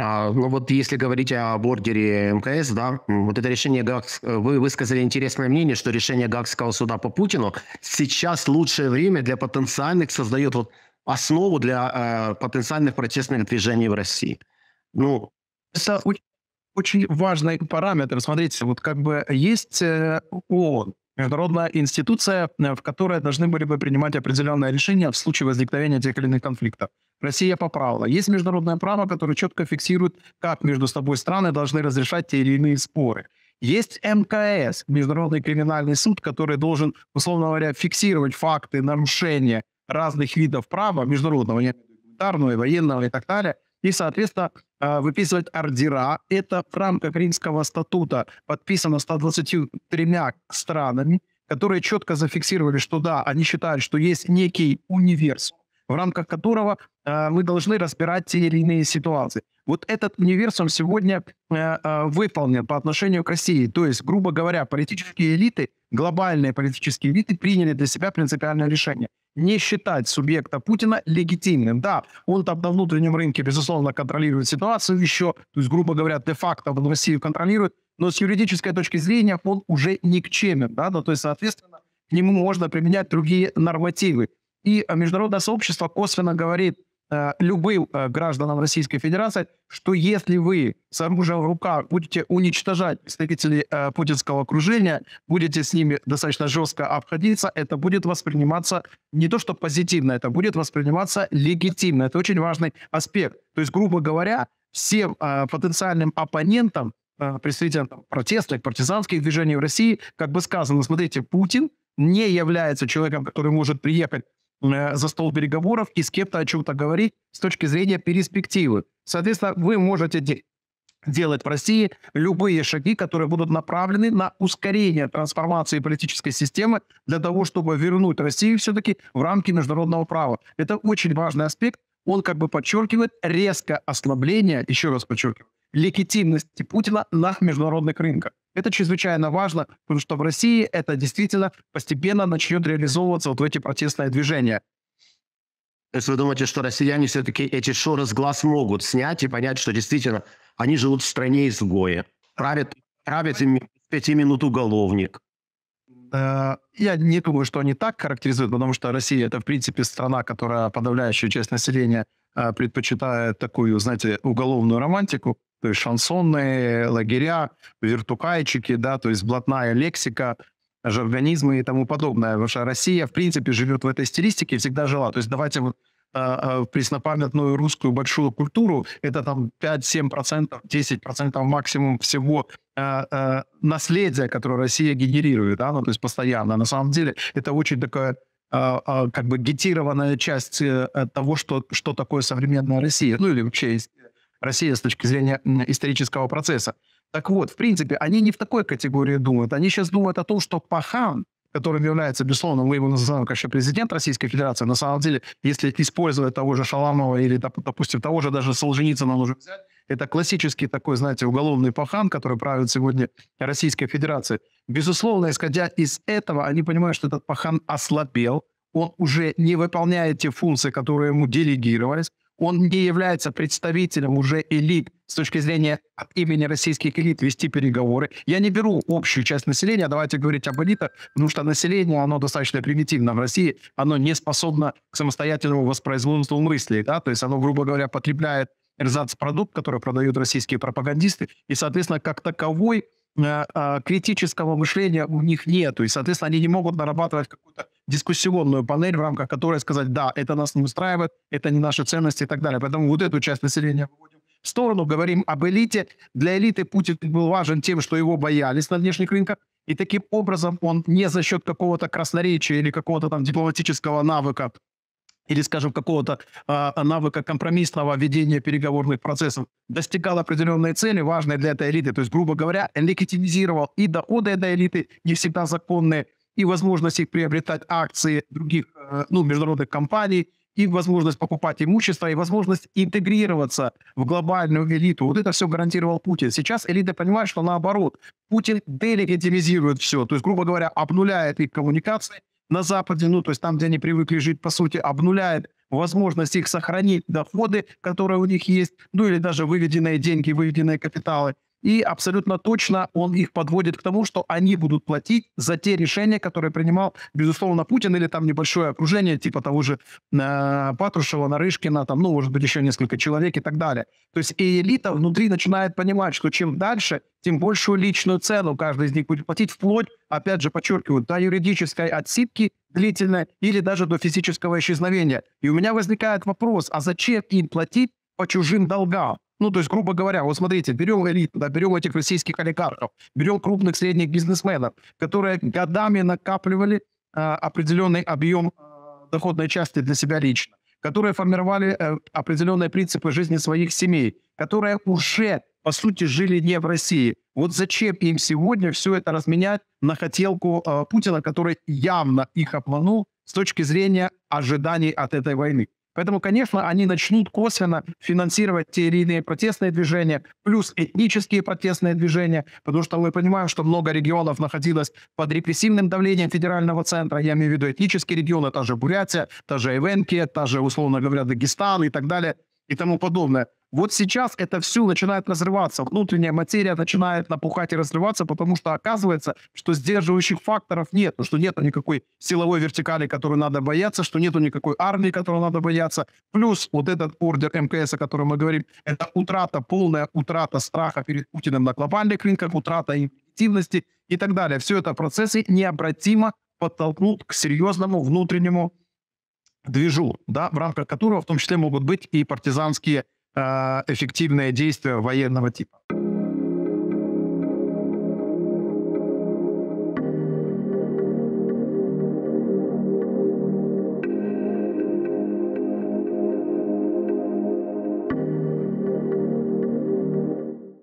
А, ну Вот если говорить о бордере МКС, да, вот это решение ГАКС... Вы высказали интересное мнение, что решение ГАКского суда по Путину сейчас лучшее время для потенциальных, создает вот основу для э, потенциальных протестных движений в России. Ну, это очень важный параметр. Смотрите, вот как бы есть э, ООН, международная институция, э, в которой должны были бы принимать определенные решения в случае возникновения тех или иных конфликтов. Россия поправила. Есть международное право, которое четко фиксирует, как между собой страны должны разрешать те или иные споры. Есть МКС, Международный криминальный суд, который должен, условно говоря, фиксировать факты нарушения разных видов права международного, гуманитарного и военного и так далее – и, соответственно, а, выписывать ордера. Это в рамках Римского статута подписано 123 странами, которые четко зафиксировали, что да, они считают, что есть некий универс, в рамках которого а, мы должны разбирать те или иные ситуации. Вот этот универсум сегодня а, выполнен по отношению к России. То есть, грубо говоря, политические элиты, глобальные политические элиты приняли для себя принципиальное решение не считать субъекта Путина легитимным. Да, он там на внутреннем рынке, безусловно, контролирует ситуацию еще, то есть, грубо говоря, де-факто в Россию контролирует, но с юридической точки зрения он уже никчемен, да, ну, то есть, соответственно, к нему можно применять другие нормативы. И э, международное сообщество косвенно говорит, Э, любым э, гражданам Российской Федерации, что если вы с оружием в руках будете уничтожать представителей э, путинского окружения, будете с ними достаточно жестко обходиться, это будет восприниматься не то что позитивно, это будет восприниматься легитимно. Это очень важный аспект. То есть, грубо говоря, всем потенциальным оппонентам, э, представителям там, протестных, партизанских движений в России, как бы сказано, смотрите, Путин не является человеком, который может приехать Э, за стол переговоров и с кем-то о чем-то говорить с точки зрения перспективы. Соответственно, вы можете де- делать в России любые шаги, которые будут направлены на ускорение трансформации политической системы для того, чтобы вернуть Россию все-таки в рамки международного права. Это очень важный аспект. Он как бы подчеркивает резкое ослабление, еще раз подчеркиваю, легитимности Путина на международных рынках. Это чрезвычайно важно, потому что в России это действительно постепенно начнет реализовываться вот в эти протестные движения. То есть вы думаете, что россияне все-таки эти шоры с глаз могут снять и понять, что действительно они живут в стране изгоя, правят, правят им пяти минут уголовник? Э, я не думаю, что они так характеризуют, потому что Россия это, в принципе, страна, которая подавляющую часть населения э, предпочитает такую, знаете, уголовную романтику то есть шансонные лагеря, вертукайчики, да, то есть блатная лексика, жаргонизмы и тому подобное. Потому что Россия, в принципе, живет в этой стилистике и всегда жила. То есть давайте вот а, а преснопамятную русскую большую культуру, это там 5-7%, 10% максимум всего а, а, наследия, которое Россия генерирует, да, ну, то есть постоянно. На самом деле это очень такая а, как бы гетированная часть э, того, что, что такое современная Россия, ну или вообще есть. Россия с точки зрения исторического процесса. Так вот, в принципе, они не в такой категории думают. Они сейчас думают о том, что Пахан, которым является, безусловно, мы его называем, конечно, президент Российской Федерации, на самом деле, если использовать того же Шаламова или, допустим, того же даже Солженицына нужно взять, это классический такой, знаете, уголовный пахан, который правит сегодня Российской Федерацией. Безусловно, исходя из этого, они понимают, что этот пахан ослабел, он уже не выполняет те функции, которые ему делегировались, он не является представителем уже элит с точки зрения от имени российских элит вести переговоры. Я не беру общую часть населения, давайте говорить об элитах, потому что население, оно достаточно примитивно в России, оно не способно к самостоятельному воспроизводству мыслей, да, то есть оно, грубо говоря, потребляет эрзац-продукт, который продают российские пропагандисты, и, соответственно, как таковой э, э, критического мышления у них нет, и, соответственно, они не могут нарабатывать какую-то дискуссионную панель, в рамках которой сказать, да, это нас не устраивает, это не наши ценности и так далее. Поэтому вот эту часть населения выводим в сторону, говорим об элите. Для элиты Путин был важен тем, что его боялись на внешних рынках, и таким образом он не за счет какого-то красноречия или какого-то там дипломатического навыка или, скажем, какого-то э, навыка компромиссного ведения переговорных процессов, достигал определенной цели, важной для этой элиты. То есть, грубо говоря, легитимизировал и доходы этой элиты, не всегда законные, и возможность их приобретать акции других э, ну, международных компаний, и возможность покупать имущество, и возможность интегрироваться в глобальную элиту. Вот это все гарантировал Путин. Сейчас элита понимает, что наоборот. Путин делегитимизирует все. То есть, грубо говоря, обнуляет их коммуникации на Западе, ну, то есть там, где они привыкли жить, по сути, обнуляет возможность их сохранить доходы, которые у них есть, ну или даже выведенные деньги, выведенные капиталы и абсолютно точно он их подводит к тому, что они будут платить за те решения, которые принимал, безусловно, Путин или там небольшое окружение, типа того же э, Патрушева, Нарышкина, там, ну, может быть, еще несколько человек и так далее. То есть и элита внутри начинает понимать, что чем дальше, тем большую личную цену каждый из них будет платить, вплоть, опять же, подчеркиваю, до юридической отсидки длительной или даже до физического исчезновения. И у меня возникает вопрос, а зачем им платить по чужим долгам? Ну, то есть, грубо говоря, вот смотрите, берем элиту, да, берем этих российских олигархов, берем крупных средних бизнесменов, которые годами накапливали э, определенный объем э, доходной части для себя лично, которые формировали э, определенные принципы жизни своих семей, которые уже, по сути, жили не в России. Вот зачем им сегодня все это разменять на хотелку э, Путина, который явно их обманул с точки зрения ожиданий от этой войны? Поэтому, конечно, они начнут косвенно финансировать те или иные протестные движения, плюс этнические протестные движения, потому что мы понимаем, что много регионов находилось под репрессивным давлением федерального центра. Я имею в виду этнические регионы, а та же Бурятия, та же Ивенкия, та же, условно говоря, Дагестан и так далее и тому подобное. Вот сейчас это все начинает разрываться, внутренняя материя начинает напухать и разрываться, потому что оказывается, что сдерживающих факторов нет, что нет никакой силовой вертикали, которую надо бояться, что нету никакой армии, которую надо бояться. Плюс вот этот ордер МКС, о котором мы говорим, это утрата, полная утрата страха перед Путиным на глобальных рынках, утрата эффективности и так далее. Все это процессы необратимо подтолкнут к серьезному внутреннему движу, да, в рамках которого в том числе могут быть и партизанские Э, эффективное действие военного типа.